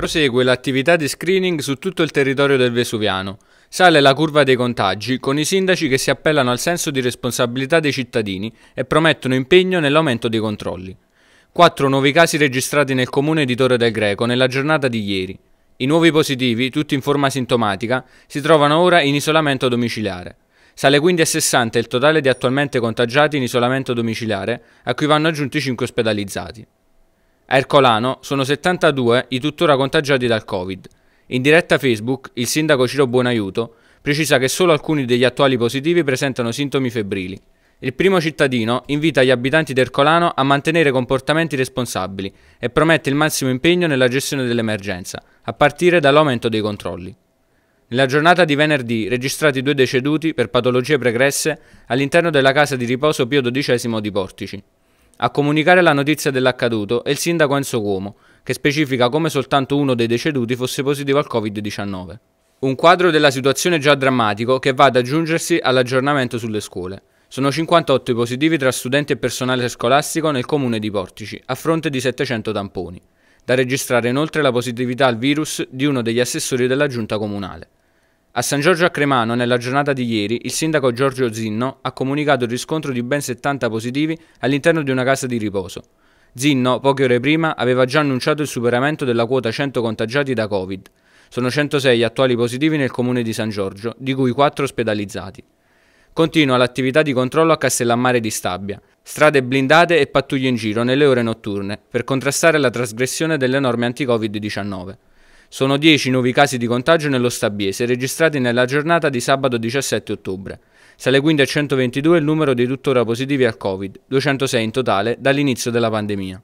Prosegue l'attività di screening su tutto il territorio del Vesuviano. Sale la curva dei contagi, con i sindaci che si appellano al senso di responsabilità dei cittadini e promettono impegno nell'aumento dei controlli. Quattro nuovi casi registrati nel comune di Torre del Greco nella giornata di ieri. I nuovi positivi, tutti in forma sintomatica, si trovano ora in isolamento domiciliare. Sale quindi a 60 il totale di attualmente contagiati in isolamento domiciliare, a cui vanno aggiunti 5 ospedalizzati. A Ercolano sono 72 i tuttora contagiati dal Covid. In diretta Facebook il sindaco Ciro Buonaiuto precisa che solo alcuni degli attuali positivi presentano sintomi febbrili. Il primo cittadino invita gli abitanti di Ercolano a mantenere comportamenti responsabili e promette il massimo impegno nella gestione dell'emergenza, a partire dall'aumento dei controlli. Nella giornata di venerdì registrati due deceduti per patologie pregresse all'interno della casa di riposo Pio XII di Portici. A comunicare la notizia dell'accaduto è il sindaco Enzo Cuomo, che specifica come soltanto uno dei deceduti fosse positivo al Covid-19. Un quadro della situazione già drammatico che va ad aggiungersi all'aggiornamento sulle scuole. Sono 58 i positivi tra studenti e personale scolastico nel comune di Portici, a fronte di 700 tamponi. Da registrare inoltre la positività al virus di uno degli assessori della giunta comunale. A San Giorgio a Cremano, nella giornata di ieri, il sindaco Giorgio Zinno ha comunicato il riscontro di ben 70 positivi all'interno di una casa di riposo. Zinno, poche ore prima, aveva già annunciato il superamento della quota 100 contagiati da Covid. Sono 106 gli attuali positivi nel comune di San Giorgio, di cui 4 ospedalizzati. Continua l'attività di controllo a Castellammare di Stabia, strade blindate e pattuglie in giro nelle ore notturne per contrastare la trasgressione delle norme anti-Covid-19. Sono 10 nuovi casi di contagio nello Stabiese registrati nella giornata di sabato 17 ottobre. Sale quindi a 122 il numero dei tuttora positivi al Covid, 206 in totale dall'inizio della pandemia.